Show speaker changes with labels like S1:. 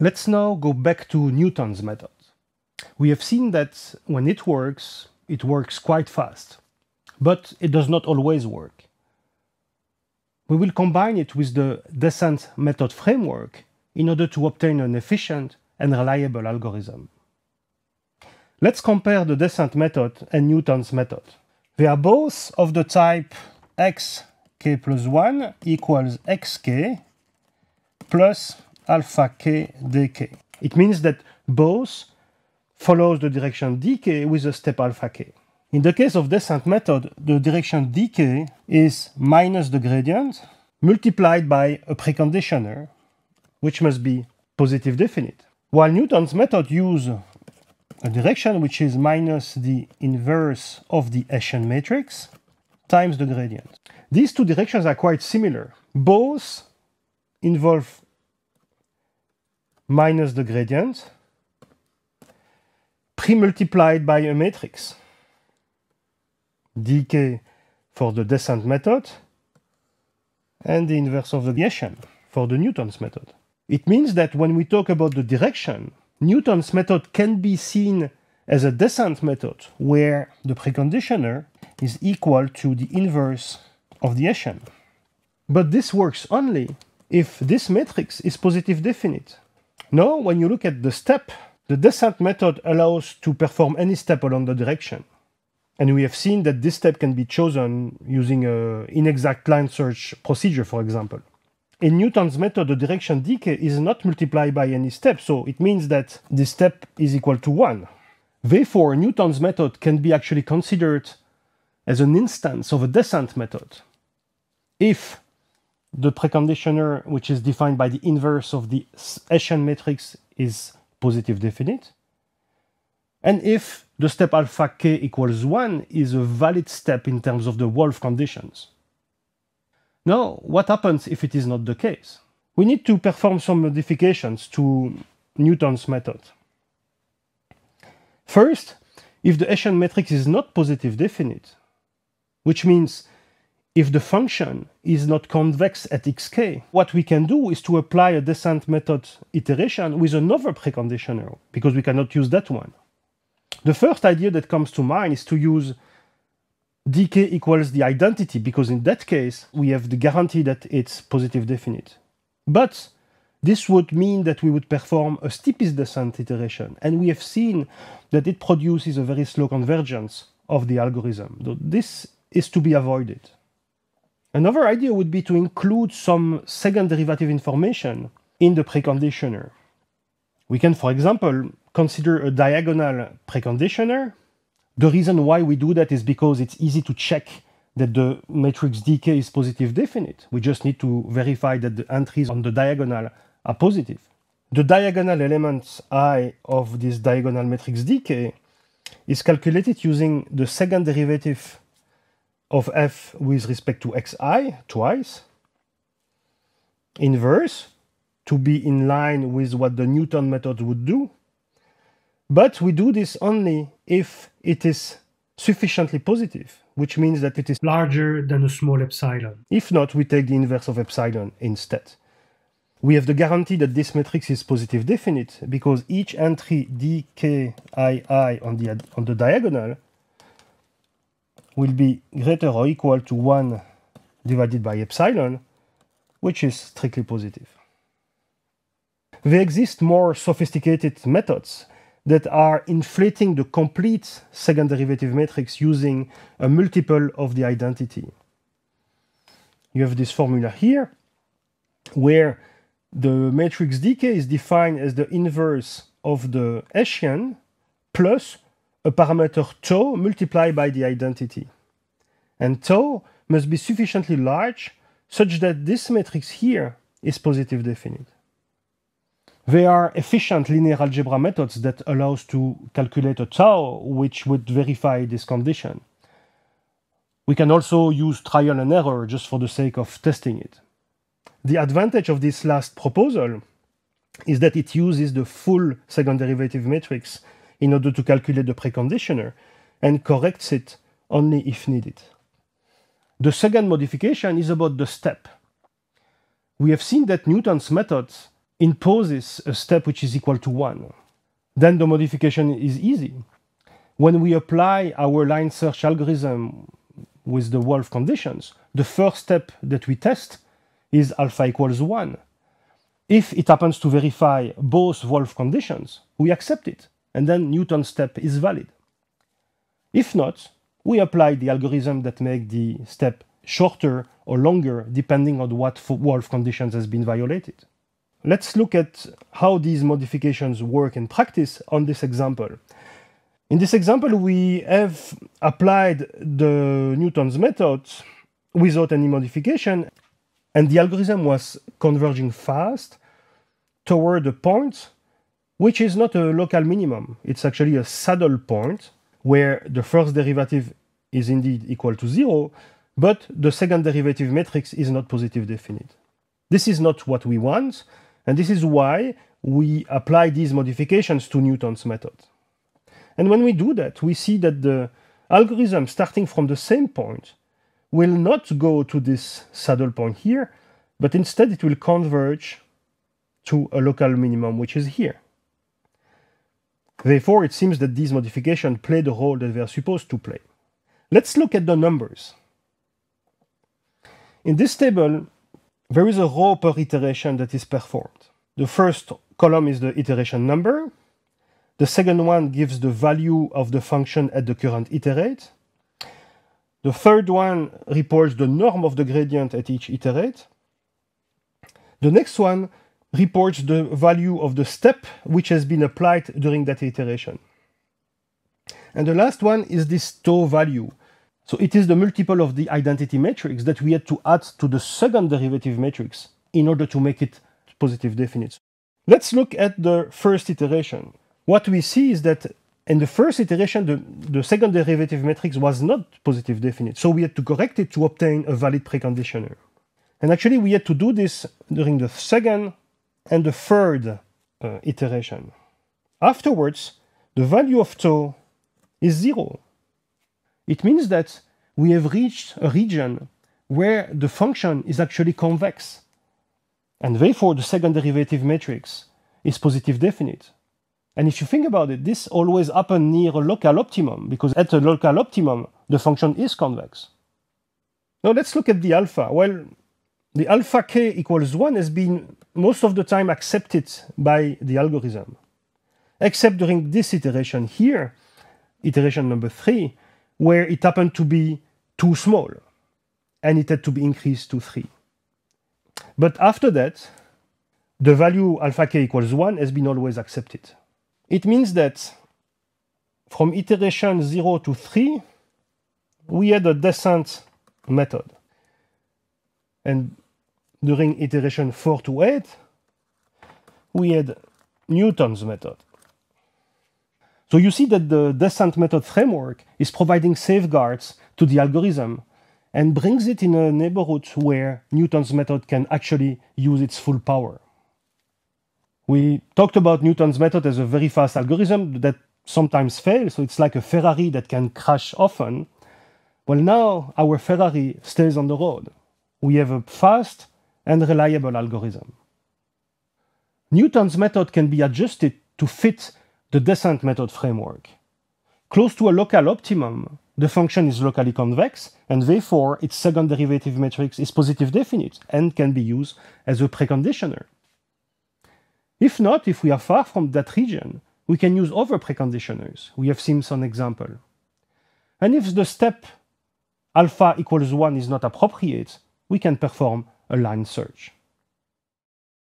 S1: Let's now go back to Newton's method. We have seen that when it works, it works quite fast, but it does not always work. We will combine it with the descent method framework in order to obtain an efficient and reliable algorithm. Let's compare the descent method and Newton's method. They are both of the type xk plus 1 equals xk plus alpha k dk. It means that both follows the direction dk with a step alpha k. In the case of descent method, the direction dk is minus the gradient multiplied by a preconditioner, which must be positive definite. While Newton's method use a direction which is minus the inverse of the Hessian matrix times the gradient. These two directions are quite similar. Both involve minus the gradient pre-multiplied by a matrix. dk for the descent method and the inverse of the Giesham for the Newton's method. It means that when we talk about the direction, Newton's method can be seen as a descent method where the preconditioner is equal to the inverse of the Hessian. But this works only if this matrix is positive definite. Now, when you look at the step, the descent method allows to perform any step along the direction. And we have seen that this step can be chosen using an inexact line search procedure, for example. In Newton's method, the direction decay is not multiplied by any step, so it means that this step is equal to 1. Therefore, Newton's method can be actually considered as an instance of a descent method. If the preconditioner, which is defined by the inverse of the Hessian matrix, is positive definite. And if the step alpha k equals 1 is a valid step in terms of the Wolf conditions. Now, what happens if it is not the case? We need to perform some modifications to Newton's method. First, if the Hessian matrix is not positive definite, which means if the function is not convex at xk, what we can do is to apply a descent method iteration with another preconditioner, because we cannot use that one. The first idea that comes to mind is to use dk equals the identity, because in that case, we have the guarantee that it's positive definite. But this would mean that we would perform a steepest descent iteration, and we have seen that it produces a very slow convergence of the algorithm. This is to be avoided. Another idea would be to include some second derivative information in the preconditioner. We can, for example, consider a diagonal preconditioner. The reason why we do that is because it's easy to check that the matrix DK is positive definite. We just need to verify that the entries on the diagonal are positive. The diagonal element I of this diagonal matrix DK is calculated using the second derivative of f with respect to xi twice, inverse, to be in line with what the Newton method would do. But we do this only if it is sufficiently positive, which means that it is larger than a small epsilon. If not, we take the inverse of epsilon instead. We have the guarantee that this matrix is positive definite because each entry dkii on the, on the diagonal will be greater or equal to 1 divided by epsilon, which is strictly positive. There exist more sophisticated methods that are inflating the complete second derivative matrix using a multiple of the identity. You have this formula here, where the matrix decay is defined as the inverse of the Hessian plus a parameter tau multiplied by the identity. And tau must be sufficiently large such that this matrix here is positive definite. There are efficient linear algebra methods that allows to calculate a tau which would verify this condition. We can also use trial and error just for the sake of testing it. The advantage of this last proposal is that it uses the full second derivative matrix in order to calculate the preconditioner and corrects it only if needed. The second modification is about the step. We have seen that Newton's method imposes a step which is equal to 1. Then the modification is easy. When we apply our line search algorithm with the Wolf conditions, the first step that we test is alpha equals 1. If it happens to verify both Wolf conditions, we accept it and then Newton's step is valid. If not, we apply the algorithm that make the step shorter or longer depending on what Wolf conditions has been violated. Let's look at how these modifications work in practice on this example. In this example, we have applied the Newton's method without any modification, and the algorithm was converging fast toward a point which is not a local minimum. It's actually a saddle point where the first derivative is indeed equal to zero, but the second derivative matrix is not positive definite. This is not what we want, and this is why we apply these modifications to Newton's method. And when we do that, we see that the algorithm starting from the same point will not go to this saddle point here, but instead it will converge to a local minimum, which is here. Therefore, it seems that these modifications play the role that they are supposed to play. Let's look at the numbers. In this table, there is a row per iteration that is performed. The first column is the iteration number. The second one gives the value of the function at the current iterate. The third one reports the norm of the gradient at each iterate. The next one reports the value of the step which has been applied during that iteration. And the last one is this tau value. So it is the multiple of the identity matrix that we had to add to the second derivative matrix in order to make it positive definite. Let's look at the first iteration. What we see is that in the first iteration, the, the second derivative matrix was not positive definite. So we had to correct it to obtain a valid preconditioner. And actually we had to do this during the second and the third uh, iteration. Afterwards, the value of tau is zero. It means that we have reached a region where the function is actually convex, and therefore the second derivative matrix is positive definite. And if you think about it, this always happens near a local optimum, because at a local optimum, the function is convex. Now let's look at the alpha. Well, the alpha k equals 1 has been most of the time accepted by the algorithm. Except during this iteration here, iteration number 3, where it happened to be too small and it had to be increased to 3. But after that, the value alpha k equals 1 has been always accepted. It means that from iteration 0 to 3, we had a descent method. And during iteration 4 to 8, we had Newton's method. So you see that the descent method framework is providing safeguards to the algorithm and brings it in a neighborhood where Newton's method can actually use its full power. We talked about Newton's method as a very fast algorithm that sometimes fails, so it's like a Ferrari that can crash often. Well, now our Ferrari stays on the road. We have a fast, and reliable algorithm. Newton's method can be adjusted to fit the descent method framework. Close to a local optimum, the function is locally convex, and therefore its second derivative matrix is positive definite and can be used as a preconditioner. If not, if we are far from that region, we can use other preconditioners. We have seen some example. And if the step alpha equals 1 is not appropriate, we can perform a line search.